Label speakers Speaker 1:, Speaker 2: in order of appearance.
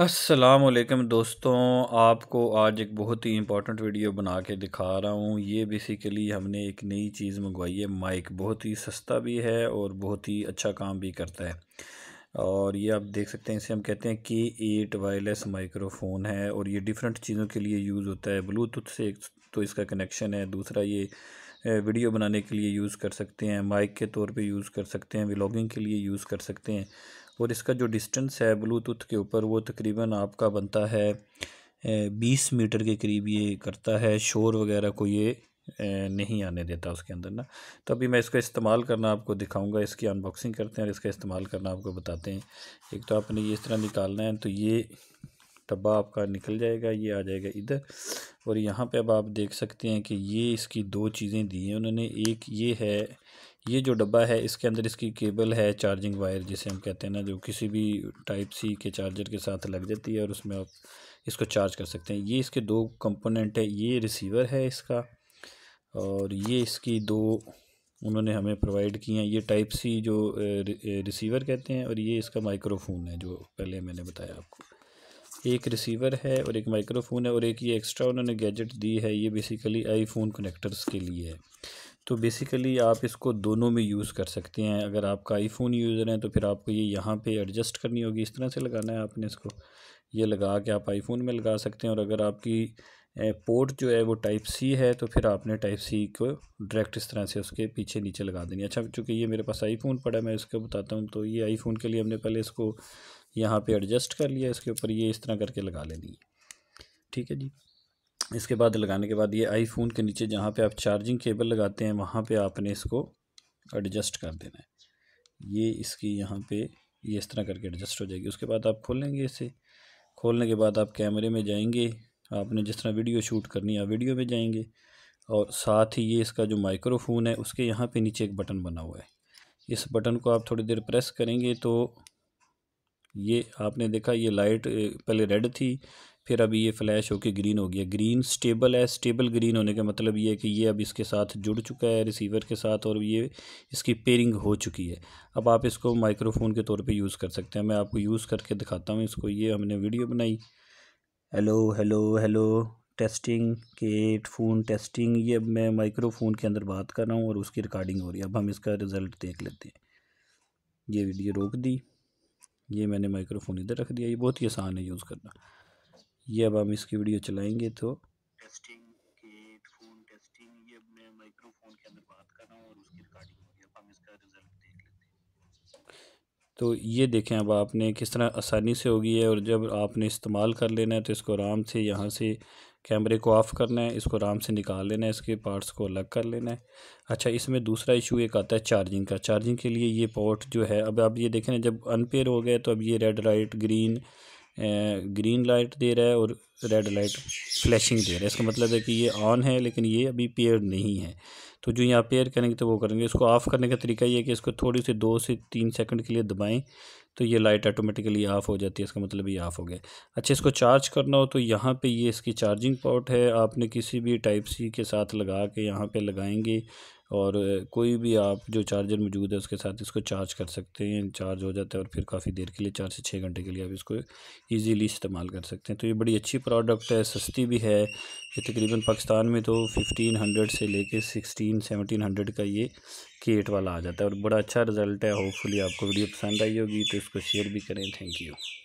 Speaker 1: असलकम दोस्तों आपको आज एक बहुत ही इंपॉर्टेंट वीडियो बना के दिखा रहा हूँ ये बेसिकली हमने एक नई चीज़ मंगवाई है माइक बहुत ही सस्ता भी है और बहुत ही अच्छा काम भी करता है और ये आप देख सकते हैं इसे हम कहते हैं के एट वायरलेस माइक्रोफोन है और ये डिफरेंट चीज़ों के लिए यूज़ होता है ब्लूटूथ से एक तो इसका कनेक्शन है दूसरा ये वीडियो बनाने के लिए यूज़ कर सकते हैं माइक के तौर पे यूज़ कर सकते हैं व्लॉगिंग के लिए यूज़ कर सकते हैं और इसका जो डिस्टेंस है ब्लूटूथ के ऊपर वो तकरीबन आपका बनता है बीस मीटर के करीब ये करता है शोर वगैरह को ये नहीं आने देता उसके अंदर ना तो अभी मैं इसका इस्तेमाल करना आपको दिखाऊंगा इसकी अनबॉक्सिंग करते हैं और इसका इस्तेमाल करना आपको बताते हैं एक तो आपने ये इस तरह निकालना है तो ये डब्बा आपका निकल जाएगा ये आ जाएगा इधर और यहाँ पे अब आप देख सकते हैं कि ये इसकी दो चीज़ें दी हैं उन्होंने एक ये है ये जो डब्बा है इसके अंदर इसकी केबल है चार्जिंग वायर जिसे हम कहते हैं ना जो किसी भी टाइप सी के चार्जर के साथ लग जाती है और उसमें आप इसको चार्ज कर सकते हैं ये इसके दो कंपोनेंट है ये रिसीवर है इसका और ये इसकी दो उन्होंने हमें प्रोवाइड की हैं ये टाइप सी जो रिसीवर कहते हैं और ये इसका माइक्रोफोन है जो पहले मैंने बताया आपको एक रिसीवर है और एक माइक्रोफोन है और एक ये एक्स्ट्रा उन्होंने गैजेट दी है ये बेसिकली आईफोन कनेक्टर्स के लिए है तो बेसिकली आप इसको दोनों में यूज़ कर सकते हैं अगर आपका आईफोन यूज़र है तो फिर आपको ये यहाँ पे एडजस्ट करनी होगी इस तरह से लगाना है आपने इसको ये लगा के आप आईफोन में लगा सकते हैं और अगर आपकी पोर्ट जो है वो टाइप सी है तो फिर आपने टाइप सी को डायरेक्ट इस तरह से उसके पीछे नीचे लगा देनी अच्छा चूँकि ये मेरे पास आईफोन पड़ा मैं इसको बताता हूँ तो ये आईफोन के लिए हमने पहले इसको यहाँ पे एडजस्ट कर लिया इसके ऊपर ये इस तरह करके लगा लेनी है ठीक है जी इसके बाद लगाने के बाद ये आईफोन के नीचे जहाँ पे आप चार्जिंग केबल लगाते हैं वहाँ पे आपने इसको एडजस्ट कर देना है ये इसकी यहाँ पे ये इस तरह करके एडजस्ट हो जाएगी उसके बाद आप खोलेंगे इसे खोलने के बाद आप कैमरे में जाएंगे आपने जिस तरह वीडियो शूट करनी है वीडियो में जाएंगे और साथ ही ये इसका जो माइक्रोफोन है उसके यहाँ पे नीचे एक बटन बना हुआ है इस बटन को आप थोड़ी देर प्रेस करेंगे तो ये आपने देखा ये लाइट पहले रेड थी फिर अभी ये फ्लैश होकर ग्रीन हो गया ग्रीन स्टेबल है स्टेबल ग्रीन होने का मतलब ये है कि ये अब इसके साथ जुड़ चुका है रिसीवर के साथ और ये इसकी पेयरिंग हो चुकी है अब आप इसको माइक्रोफोन के तौर पे यूज़ कर सकते हैं मैं आपको यूज़ करके दिखाता हूँ इसको ये हमने वीडियो बनाई हेलो हेलो हेलो टेस्टिंग के फोन टेस्टिंग ये अब मैं माइक्रोफोन के अंदर बात कर रहा हूँ और उसकी रिकॉर्डिंग हो रही है अब हम इसका रिज़ल्ट देख लेते हैं ये वीडियो रोक दी ये मैंने माइक्रोफोन इधर रख दिया ये बहुत ही आसान है यूज़ करना ये अब हम इसकी वीडियो चलाएंगे तो टेस्टिंग के फोन टेस्टिंग ये मैं माइक्रोफोन के अंदर बात कर रहा हूँ और उसकी रिकॉर्डिंग होगी अब हम इसका रिजल्ट देख लेते हैं तो ये देखें अब आपने किस तरह आसानी से होगी है और जब आपने इस्तेमाल कर लेना है तो इसको आराम से यहाँ से कैमरे को ऑफ़ करना है इसको आराम से निकाल लेना है इसके पार्ट्स को अलग कर लेना है अच्छा इसमें दूसरा इशू एक आता है चार्जिंग का चार्जिंग के लिए ये पोर्ट जो है अब आप ये देखें जब अनपेयर हो गए तो अब ये red light green green light दे रहा है और रेड लाइट फ्लैशिंग दे रहा है इसका मतलब है कि ये ऑन है लेकिन ये अभी पेयर नहीं है तो जो यहाँ पेयर करेंगे तो वो करेंगे इसको ऑफ़ करने का तरीका ये है कि इसको थोड़ी सी दो से तीन सेकंड के लिए दबाएं तो ये लाइट ऑटोमेटिकली ऑफ़ हो जाती है इसका मतलब ये ऑफ़ हो गया अच्छा इसको चार्ज करना हो तो यहाँ पे ये इसकी चार्जिंग पॉट है आपने किसी भी टाइप सी के साथ लगा के यहाँ पे लगाएंगे और कोई भी आप जो चार्जर मौजूद है उसके साथ इसको चार्ज कर सकते हैं चार्ज हो जाता है और फिर काफ़ी देर के लिए चार से छः घंटे के लिए आप इसको इजीली इस्तेमाल कर सकते हैं तो ये बड़ी अच्छी प्रोडक्ट है सस्ती भी है ये तकरीबन पाकिस्तान में तो फिफ्टीन हंड्रेड से लेके सिक्सटीन सेवनटीन हंड्रेड का ये केट वाला आ जाता है और बड़ा अच्छा रिज़ल्ट है होपफुली आपको वीडियो पसंद आई होगी तो इसको शेयर भी करें थैंक यू